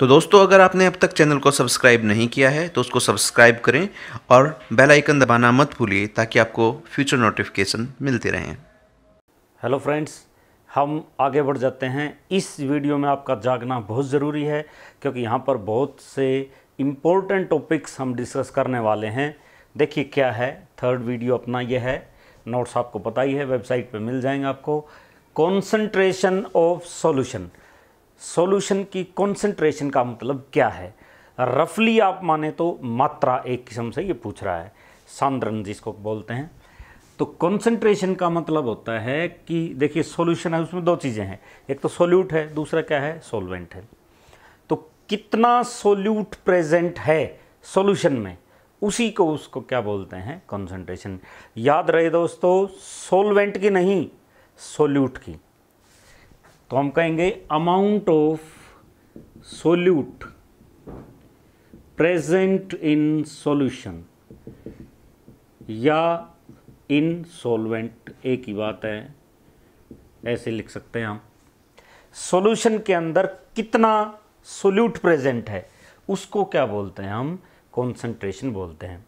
तो दोस्तों अगर आपने अब तक चैनल को सब्सक्राइब नहीं किया है तो उसको सब्सक्राइब करें और बेल आइकन दबाना मत भूलिए ताकि आपको फ्यूचर नोटिफिकेशन मिलते रहें हेलो फ्रेंड्स हम आगे बढ़ जाते हैं इस वीडियो में आपका जागना बहुत ज़रूरी है क्योंकि यहाँ पर बहुत से इम्पोर्टेंट टॉपिक्स हम डिस्कस करने वाले हैं देखिए क्या है थर्ड वीडियो अपना यह है नोट्स आपको पता ही है वेबसाइट पर मिल जाएंगे आपको कॉन्सेंट्रेशन ऑफ सोल्यूशन सॉल्यूशन की कंसंट्रेशन का मतलब क्या है रफली आप माने तो मात्रा एक किस्म से ये पूछ रहा है सांद्रन जिसको बोलते हैं तो कंसंट्रेशन का मतलब होता है कि देखिए सॉल्यूशन है उसमें दो चीज़ें हैं एक तो सोल्यूट है दूसरा क्या है सोलवेंट है तो कितना सोल्यूट प्रेजेंट है सॉल्यूशन में उसी को उसको क्या बोलते हैं कंसंट्रेशन याद रहे दोस्तों सोलवेंट की नहीं सोल्यूट की तो हम कहेंगे amount of solute present in solution या इन सॉल्वेंट एक ही बात है ऐसे लिख सकते हैं हम सॉल्यूशन के अंदर कितना सोल्यूट प्रेजेंट है उसको क्या बोलते हैं हम कॉन्सेंट्रेशन बोलते हैं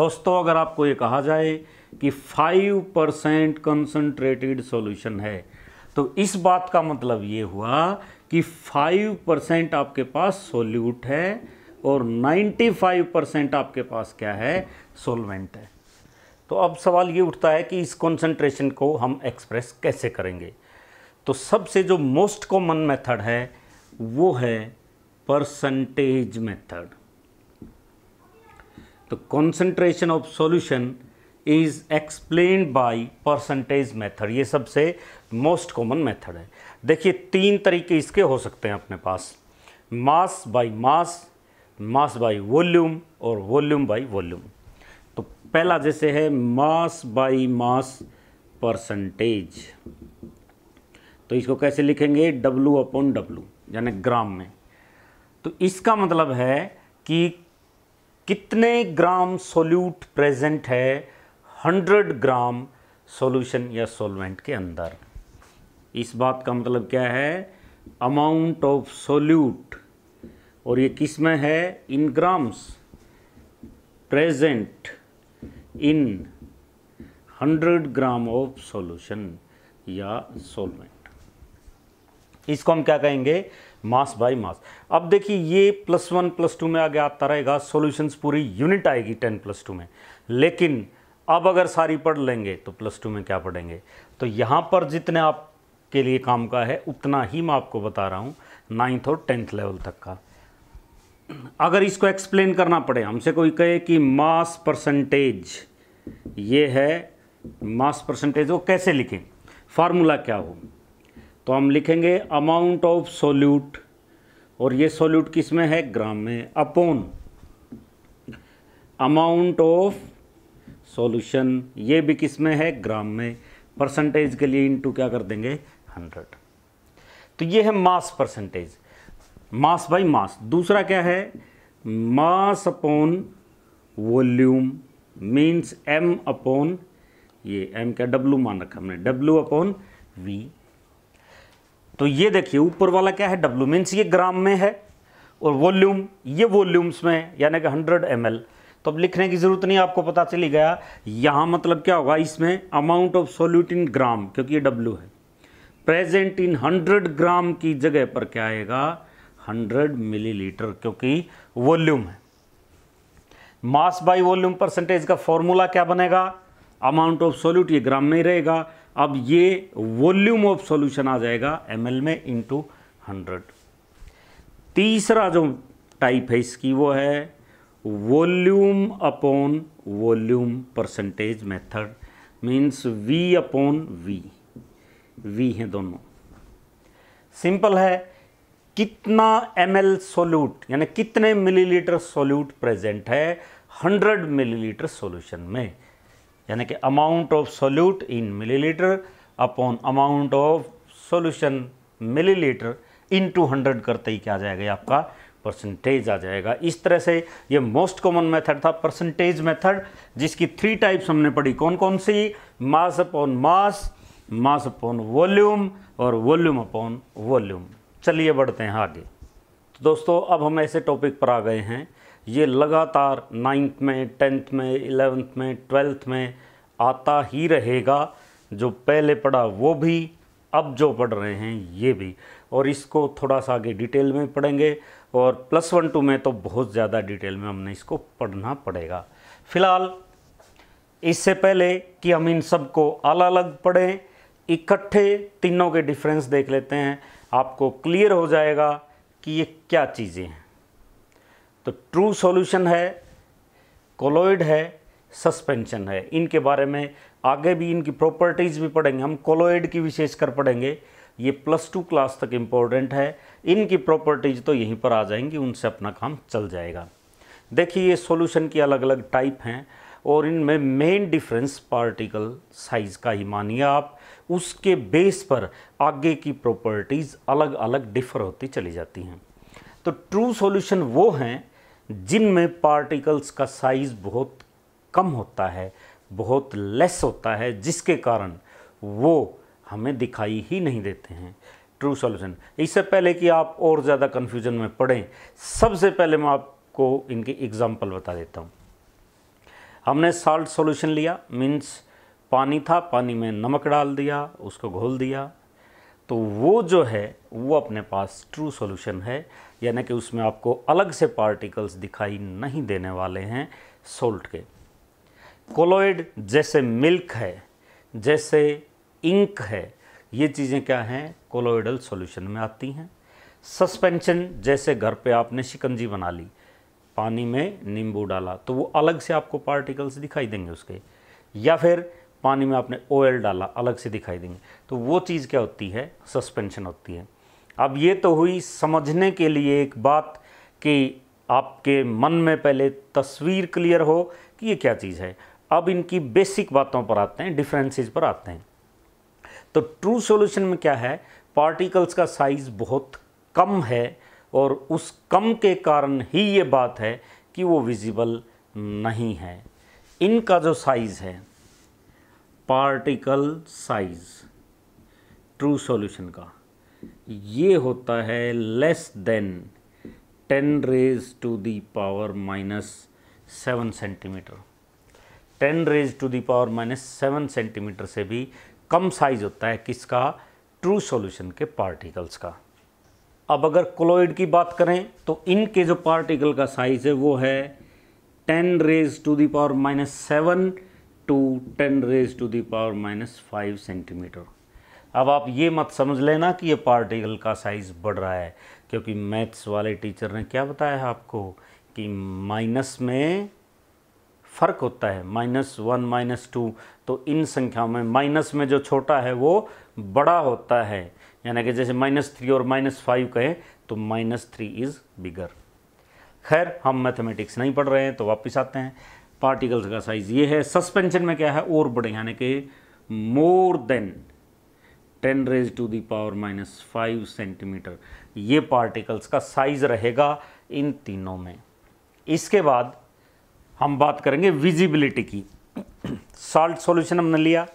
दोस्तों अगर आपको ये कहा जाए कि फाइव परसेंट कंसनट्रेटेड सोल्यूशन है तो इस बात का मतलब ये हुआ कि 5 परसेंट आपके पास सोल्यूट है और 95 परसेंट आपके पास क्या है सोलवेंट है तो अब सवाल ये उठता है कि इस कॉन्सेंट्रेशन को हम एक्सप्रेस कैसे करेंगे तो सबसे जो मोस्ट कॉमन मेथड है वो है परसेंटेज मेथड तो concentration of solution is explain by percentage method ये सबसे मोस्ट कॉमन मेथड है देखिए तीन तरीके इसके हो सकते हैं अपने पास mass by mass mass by volume और वॉल्यूम बाई वॉल्यूम तो पहला जैसे है मास बाई मास परसेंटेज तो इसको कैसे लिखेंगे डब्लू अपॉन डब्लू यानी ग्राम में तो इसका मतलब है कि कितने ग्राम सोल्यूट प्रेजेंट है हंड्रेड ग्राम सॉल्यूशन या सॉल्वेंट के अंदर इस बात का मतलब क्या है अमाउंट ऑफ सोल्यूट और ये किस में है in grams present in hundred gram of solution या सॉल्वेंट इसको हम क्या कहेंगे मास बाय मास अब देखिए ये प्लस वन प्लस टू में आगे आता रहेगा सॉल्यूशंस पूरी यूनिट आएगी टेन प्लस टू में लेकिन अब अगर सारी पढ़ लेंगे तो प्लस टू में क्या पढ़ेंगे तो यहाँ पर जितने आप के लिए काम का है उतना ही मैं आपको बता रहा हूँ नाइन्थ और टेंथ लेवल तक का अगर इसको एक्सप्लेन करना पड़े हमसे कोई कहे कि मास परसेंटेज ये है मास परसेंटेज वो कैसे लिखें फार्मूला क्या हो तो हम लिखेंगे अमाउंट ऑफ सोल्यूट और ये सोल्यूट किस में है ग्राम में अपोन अमाउंट ऑफ सॉल्यूशन ये भी किस में है ग्राम में परसेंटेज के लिए इनटू क्या कर देंगे हंड्रेड तो ये है मास परसेंटेज मास बाई मास दूसरा क्या है mass upon volume means m upon ये एम क्या डब्लू मान रखा हमने डब्लू अपॉन वी तो ये देखिए ऊपर वाला क्या है डब्लू मीन्स ये ग्राम में है और वॉल्यूम ये वॉल्यूम्स में यानी कि 100 एम तो अब लिखने की ज़रूरत नहीं आपको पता चली गया यहाँ मतलब क्या होगा इसमें amount of solute in gram क्योंकि ये डब्ल्यू है प्रेजेंट इन हंड्रेड ग्राम की जगह पर क्या आएगा हंड्रेड मिलीलीटर क्योंकि वॉल्यूम है मास बाई वॉल्यूम परसेंटेज का फॉर्मूला क्या बनेगा अमाउंट ऑफ सोल्यूट ये ग्राम में ही रहेगा अब ये वॉल्यूम ऑफ सोल्यूशन आ जाएगा एम में इंटू हंड्रेड तीसरा जो टाइप है इसकी वो है volume upon volume percentage method means v upon v v हैं दोनों सिंपल है कितना एम एल सोल्यूट यानी कितने मिलीलीटर सोल्यूट प्रेजेंट है 100 मिलीलीटर सॉल्यूशन में यानी कि amount of solute in millilitre upon amount of solution millilitre into hundred करते ही क्या जाएगा आपका परसेंटेज आ जाएगा इस तरह से ये मोस्ट कॉमन मेथड था परसेंटेज मेथड जिसकी थ्री टाइप्स हमने पढ़ी कौन कौन सी mass upon mass mass upon volume और वॉल्यूम अपॉन वॉल्यूम चलिए बढ़ते हैं आगे तो दोस्तों अब हम ऐसे टॉपिक पर आ गए हैं ये लगातार नाइन्थ में टेंथ में इलेवेंथ में ट्वेल्थ में आता ही रहेगा जो पहले पढ़ा वो भी अब जो पढ़ रहे हैं ये भी और इसको थोड़ा सा आगे डिटेल में पढ़ेंगे और प्लस वन टू में तो बहुत ज़्यादा डिटेल में हमने इसको पढ़ना पड़ेगा फिलहाल इससे पहले कि हम इन सब को अलग अलग पढ़ें इकट्ठे तीनों के डिफरेंस देख लेते हैं आपको क्लियर हो जाएगा कि ये क्या चीज़ें हैं तो ट्रू सॉल्यूशन है कोलोइड है सस्पेंशन है इनके बारे में आगे भी इनकी प्रॉपर्टीज़ भी पढ़ेंगे हम कोलोइड की विशेषकर पढ़ेंगे ये प्लस टू क्लास तक इम्पोर्टेंट है इनकी प्रॉपर्टीज तो यहीं पर आ जाएंगी उनसे अपना काम चल जाएगा देखिए ये सॉल्यूशन की अलग अलग टाइप हैं और इनमें मेन डिफरेंस पार्टिकल साइज का ही मानिए आप उसके बेस पर आगे की प्रॉपर्टीज़ अलग अलग डिफर होती चली जाती हैं तो ट्रू सॉल्यूशन वो हैं जिनमें पार्टिकल्स का साइज़ बहुत कम होता है बहुत लेस होता है जिसके कारण वो हमें दिखाई ही नहीं देते हैं ट्रू सॉल्यूशन इससे पहले कि आप और ज़्यादा कन्फ्यूजन में पड़ें सबसे पहले मैं आपको इनके एग्ज़ाम्पल बता देता हूँ हमने साल्ट सॉल्यूशन लिया मीन्स पानी था पानी में नमक डाल दिया उसको घोल दिया तो वो जो है वो अपने पास ट्रू सॉल्यूशन है यानी कि उसमें आपको अलग से पार्टिकल्स दिखाई नहीं देने वाले हैं सोल्ट के कोलोइड जैसे मिल्क है जैसे इंक है ये चीज़ें क्या हैं कोलोइडल सॉल्यूशन में आती हैं सस्पेंशन जैसे घर पे आपने शिकंजी बना ली पानी में नींबू डाला तो वो अलग से आपको पार्टिकल्स दिखाई देंगे उसके या फिर पानी में आपने ऑयल डाला अलग से दिखाई देंगे तो वो चीज़ क्या होती है सस्पेंशन होती है अब ये तो हुई समझने के लिए एक बात कि आपके मन में पहले तस्वीर क्लियर हो कि ये क्या चीज़ है अब इनकी बेसिक बातों पर आते हैं डिफरेंसेस पर आते हैं तो ट्रू सॉल्यूशन में क्या है पार्टिकल्स का साइज़ बहुत कम है और उस कम के कारण ही ये बात है कि वो विजिबल नहीं है इनका जो साइज़ है पार्टिकल साइज़ ट्रू सॉल्यूशन का ये होता है less than ten raise to the power minus seven centimetre ten raise to the power minus seven centimetre से भी कम साइज होता है किसका ट्रू सॉल्यूशन के पार्टिकल्स का अब अगर क्लोइड की बात करें तो इनके जो पार्टिकल का साइज है वो है ten raise to power minus seven to ten raise to the power minus five centimetre अब आप ये मत समझ लेना कि ये पार्टिकल का साइज़ बढ़ रहा है क्योंकि मैथ्स वाले टीचर ने क्या बताया आपको कि माइनस में फ़र्क होता है माइनस वन माइनस टू तो इन संख्याओं में माइनस में जो छोटा है वो बड़ा होता है यानी कि जैसे माइनस थ्री और माइनस फाइव कहें तो माइनस थ्री इज़ बिगर खैर हम मैथमेटिक्स नहीं पढ़ रहे हैं तो वापस आते हैं पार्टिकल्स का साइज़ ये है सस्पेंशन में क्या है और बड़े यानी कि more than ten raise to the power minus five centimetre ये पार्टिकल्स का साइज़ रहेगा इन तीनों में इसके बाद हम बात करेंगे विजिबिलिटी की सॉल्ट सॉल्यूशन हमने लिया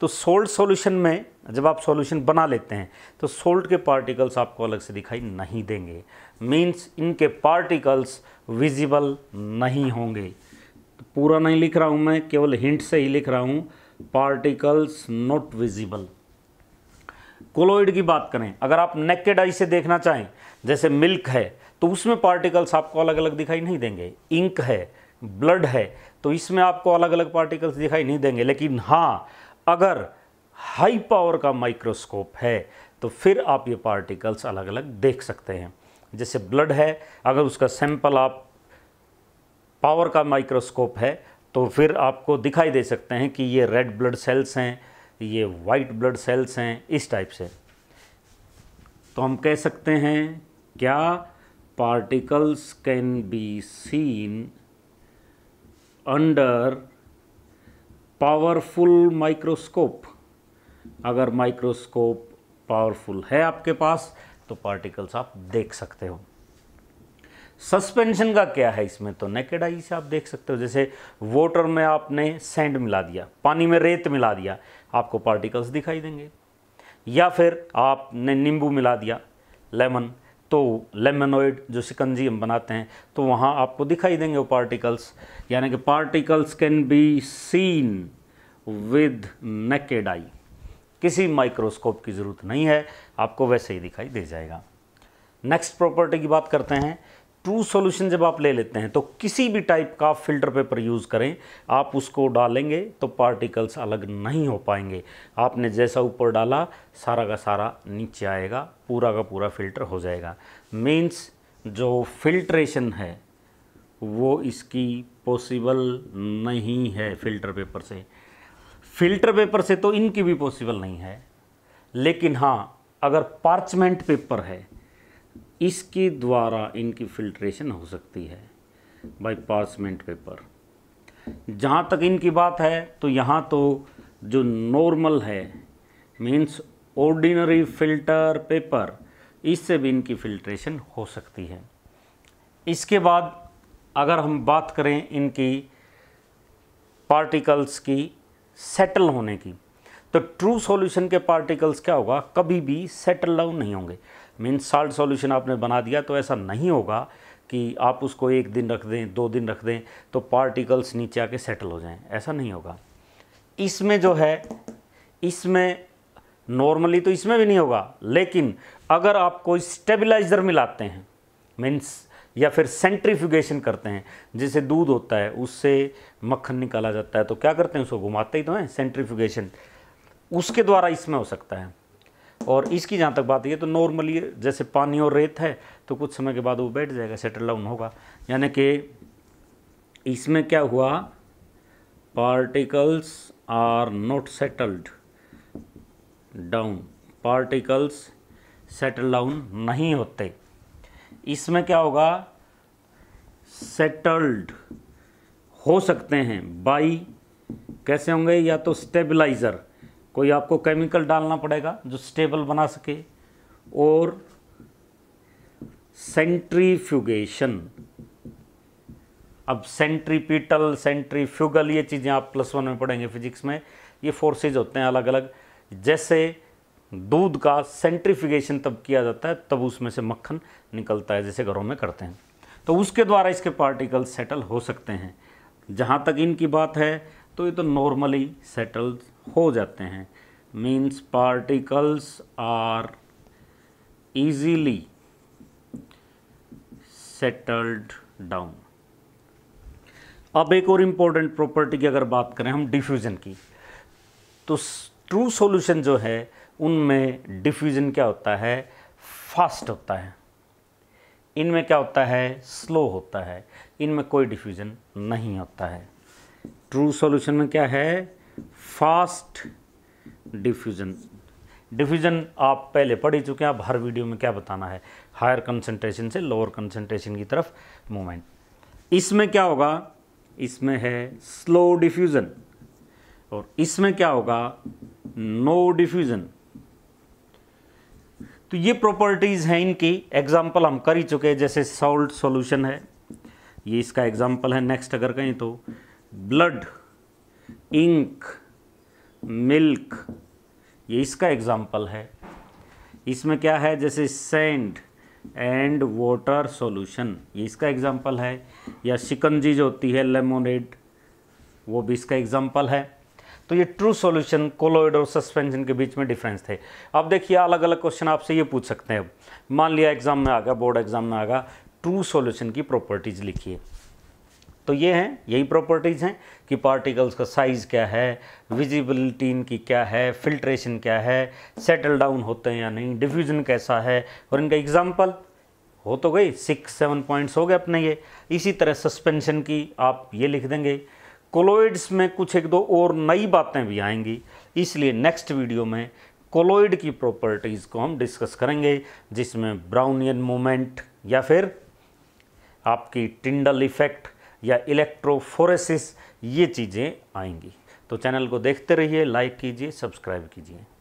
तो सोल्ट सॉल्यूशन में जब आप सॉल्यूशन बना लेते हैं तो सोल्ट के पार्टिकल्स आपको अलग से दिखाई नहीं देंगे मींस इनके पार्टिकल्स विजिबल नहीं होंगे तो पूरा नहीं लिख रहा हूँ मैं केवल हिंट से ही लिख रहा हूँ पार्टिकल्स नॉट विजिबल कोलोइड की बात करें अगर आप नेकेड आई से देखना चाहें जैसे मिल्क है तो उसमें पार्टिकल्स आपको अलग अलग दिखाई नहीं देंगे इंक है ब्लड है तो इसमें आपको अलग अलग पार्टिकल्स दिखाई नहीं देंगे लेकिन हाँ अगर हाई पावर का माइक्रोस्कोप है तो फिर आप ये पार्टिकल्स अलग अलग देख सकते हैं जैसे ब्लड है अगर उसका सैंपल आप पावर का माइक्रोस्कोप है तो फिर आपको दिखाई दे सकते हैं कि ये रेड ब्लड सेल्स हैं ये वाइट ब्लड सेल्स हैं इस टाइप से तो हम कह सकते हैं क्या particles can be seen under powerful microscope अगर माइक्रोस्कोप पावरफुल है आपके पास तो पार्टिकल्स आप देख सकते हो सस्पेंशन का क्या है इसमें तो नेकेड आई से आप देख सकते हो जैसे वाटर में आपने सैंड मिला दिया पानी में रेत मिला दिया आपको पार्टिकल्स दिखाई देंगे या फिर आपने नींबू मिला दिया लेमन तो लेमनोइड जो सिकंजी हम बनाते हैं तो वहाँ आपको दिखाई देंगे वो पार्टिकल्स यानी कि particles can be seen with naked eye किसी माइक्रोस्कोप की ज़रूरत नहीं है आपको वैसे ही दिखाई दे जाएगा नेक्स्ट प्रॉपर्टी की बात करते हैं ट्रू सॉल्यूशन जब आप ले लेते हैं तो किसी भी टाइप का फिल्टर पेपर यूज़ करें आप उसको डालेंगे तो पार्टिकल्स अलग नहीं हो पाएंगे आपने जैसा ऊपर डाला सारा का सारा नीचे आएगा पूरा का पूरा फिल्टर हो जाएगा मीन्स जो फिल्ट्रेशन है वो इसकी पॉसिबल नहीं है फिल्टर पेपर से फिल्टर पेपर से तो इनकी भी पॉसिबल नहीं है लेकिन हाँ अगर पार्चमेंट पेपर है इसके द्वारा इनकी फिल्ट्रेशन हो सकती है बाई पार्समेंट पेपर जहाँ तक इनकी बात है तो यहाँ तो जो नॉर्मल है मीन्स ऑर्डिनरी फिल्टर पेपर इससे भी इनकी फिल्ट्रेशन हो सकती है इसके बाद अगर हम बात करें इनकी पार्टिकल्स की सेटल होने की तो ट्रू सॉल्यूशन के पार्टिकल्स क्या होगा कभी भी सेटल डाउन नहीं होंगे मीन साल्ट सॉल्यूशन आपने बना दिया तो ऐसा नहीं होगा कि आप उसको एक दिन रख दें दो दिन रख दें तो पार्टिकल्स नीचे आके सेटल हो जाएं ऐसा नहीं होगा इसमें जो है इसमें नॉर्मली तो इसमें भी नहीं होगा लेकिन अगर आप कोई स्टेबलाइज़र मिलाते हैं मीन्स या फिर सेंट्रीफ्यूगेशन करते हैं जैसे दूध होता है उससे मक्खन निकाला जाता है तो क्या करते हैं उसको घुमाते ही तो हैं सेंट्रीफ्यूगेशन उसके द्वारा इसमें हो सकता है और इसकी जहाँ तक बात है तो नॉर्मली जैसे पानी और रेत है तो कुछ समय के बाद वो बैठ जाएगा सेटल डाउन होगा यानी कि इसमें क्या हुआ particles are not settled down particles settle down नहीं होते इसमें क्या होगा सेटल्ड हो सकते हैं बाई कैसे होंगे या तो स्टेबलाइज़र कोई आपको केमिकल डालना पड़ेगा जो स्टेबल बना सके और सेंट्रीफ्यूगेशन अब सेंट्रीपीटल सेंट्रीफ्यूगल ये चीज़ें आप प्लस वन में पढ़ेंगे फिजिक्स में ये फोर्सेज होते हैं अलग अलग जैसे दूध का सेंट्रीफिकेशन तब किया जाता है तब उसमें से मक्खन निकलता है जैसे घरों में करते हैं तो उसके द्वारा इसके पार्टिकल सेटल हो सकते हैं जहाँ तक इनकी बात है तो ये तो नॉर्मली सेटल्स हो जाते हैं means particles are easily settled down अब एक और इम्पोर्टेंट प्रॉपर्टी की अगर बात करें हम डिफ्यूज़न की तो ट्रू सॉल्यूशन जो है उनमें डिफ्यूज़न क्या होता है फास्ट होता है इनमें क्या होता है स्लो होता है इनमें कोई डिफ्यूज़न नहीं होता है ट्रू सॉल्यूशन में क्या है फास्ट डिफ्यूजन डिफ्यूजन आप पहले पढ़ ही चुके हैं आप हर वीडियो में क्या बताना है हायर कंसंट्रेशन से लोअर कंसंट्रेशन की तरफ मूवमेंट इसमें क्या होगा इसमें है स्लो डिफ्यूज़न और इसमें क्या होगा नो डिफ्यूज़न तो ये प्रॉपर्टीज़ हैं इनकी एग्जाम्पल हम कर ही चुके हैं जैसे सॉल्ट सॉल्यूशन है ये इसका एग्जाम्पल है नेक्स्ट अगर कहीं तो ब्लड इंक मिल्क ये इसका एग्जाम्पल है इसमें क्या है जैसे सेंड एंड वाटर सॉल्यूशन ये इसका एग्जाम्पल है या शिकंजी जो होती है लेमोनेड वो भी इसका एग्जाम्पल है तो ये ट्रू सॉल्यूशन कोलोइड और सस्पेंशन के बीच में डिफरेंस थे अब देखिए अलग अलग क्वेश्चन आपसे ये पूछ सकते हैं मान लिया एग्जाम में आ गया बोर्ड एग्जाम में आ गया ट्रू सॉल्यूशन की प्रॉपर्टीज़ लिखिए तो ये हैं यही प्रॉपर्टीज़ हैं कि पार्टिकल्स का साइज़ क्या है विजिबिलिटी इनकी क्या है फिल्ट्रेशन क्या है सेटल डाउन होते हैं या नहीं डिफ्यूज़न कैसा है और इनका एग्ज़ाम्पल हो तो गई सिक्स सेवन पॉइंट्स हो गए अपने ये इसी तरह सस्पेंशन की आप ये लिख देंगे कोलोइड्स में कुछ एक दो और नई बातें भी आएंगी इसलिए नेक्स्ट वीडियो में कोलोइड की प्रॉपर्टीज़ को हम डिस्कस करेंगे जिसमें ब्राउनियन मोमेंट या फिर आपकी टिंडल इफेक्ट या इलेक्ट्रोफोरेसिस ये चीज़ें आएंगी तो चैनल को देखते रहिए लाइक कीजिए सब्सक्राइब कीजिए